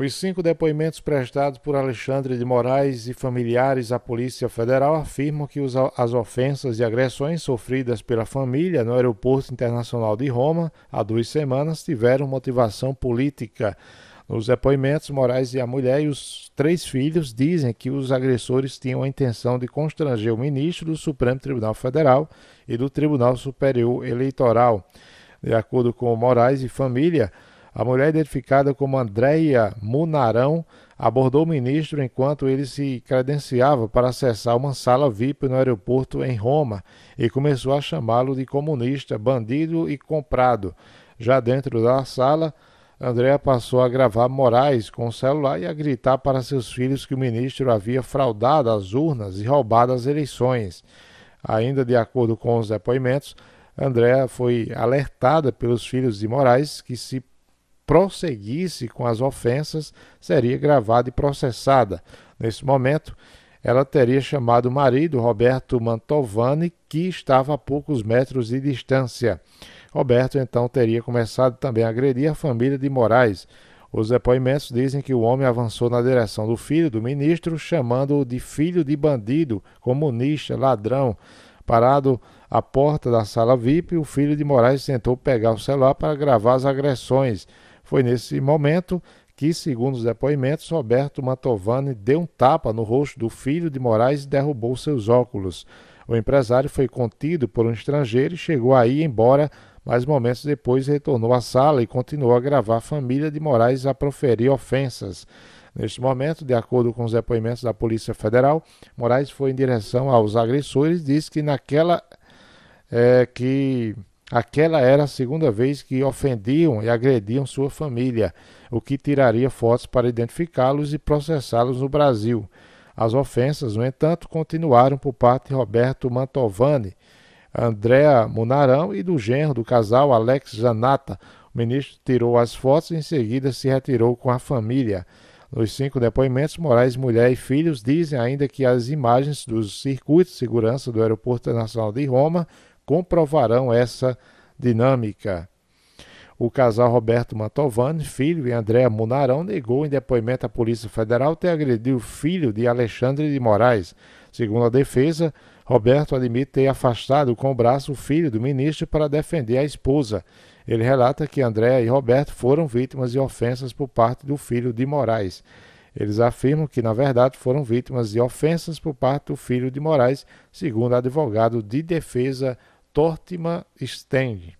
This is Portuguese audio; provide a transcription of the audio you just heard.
Os cinco depoimentos prestados por Alexandre de Moraes e familiares à Polícia Federal afirmam que as ofensas e agressões sofridas pela família no Aeroporto Internacional de Roma há duas semanas tiveram motivação política. Nos depoimentos, Moraes e a mulher e os três filhos dizem que os agressores tinham a intenção de constranger o ministro do Supremo Tribunal Federal e do Tribunal Superior Eleitoral. De acordo com Moraes e família, a mulher, identificada como Andréia Munarão, abordou o ministro enquanto ele se credenciava para acessar uma sala VIP no aeroporto em Roma e começou a chamá-lo de comunista, bandido e comprado. Já dentro da sala, Andréia passou a gravar Moraes com o celular e a gritar para seus filhos que o ministro havia fraudado as urnas e roubado as eleições. Ainda de acordo com os depoimentos, Andréa foi alertada pelos filhos de Moraes que se prosseguisse com as ofensas, seria gravada e processada. Nesse momento, ela teria chamado o marido, Roberto Mantovani, que estava a poucos metros de distância. Roberto então teria começado também a agredir a família de Moraes. Os depoimentos dizem que o homem avançou na direção do filho do ministro, chamando-o de filho de bandido, comunista, ladrão. Parado à porta da sala VIP, o filho de Moraes tentou pegar o celular para gravar as agressões. Foi nesse momento que, segundo os depoimentos, Roberto Mantovani deu um tapa no rosto do filho de Moraes e derrubou seus óculos. O empresário foi contido por um estrangeiro e chegou aí embora, mas momentos depois retornou à sala e continuou a gravar a família de Moraes a proferir ofensas. Neste momento, de acordo com os depoimentos da Polícia Federal, Moraes foi em direção aos agressores e disse que naquela é, que Aquela era a segunda vez que ofendiam e agrediam sua família, o que tiraria fotos para identificá-los e processá-los no Brasil. As ofensas, no entanto, continuaram por parte de Roberto Mantovani, Andréa Munarão e do genro do casal Alex Zanata. O ministro tirou as fotos e em seguida se retirou com a família. Nos cinco depoimentos, Moraes, mulher e filhos dizem ainda que as imagens dos circuitos de segurança do Aeroporto Internacional de Roma comprovarão essa dinâmica. O casal Roberto Mantovani, filho, e Andréa Munarão negou em depoimento à Polícia Federal ter agredido o filho de Alexandre de Moraes. Segundo a defesa, Roberto admite ter afastado com o braço o filho do ministro para defender a esposa. Ele relata que Andréa e Roberto foram vítimas de ofensas por parte do filho de Moraes. Eles afirmam que, na verdade, foram vítimas de ofensas por parte do filho de Moraes, segundo advogado de defesa Tortima Stang.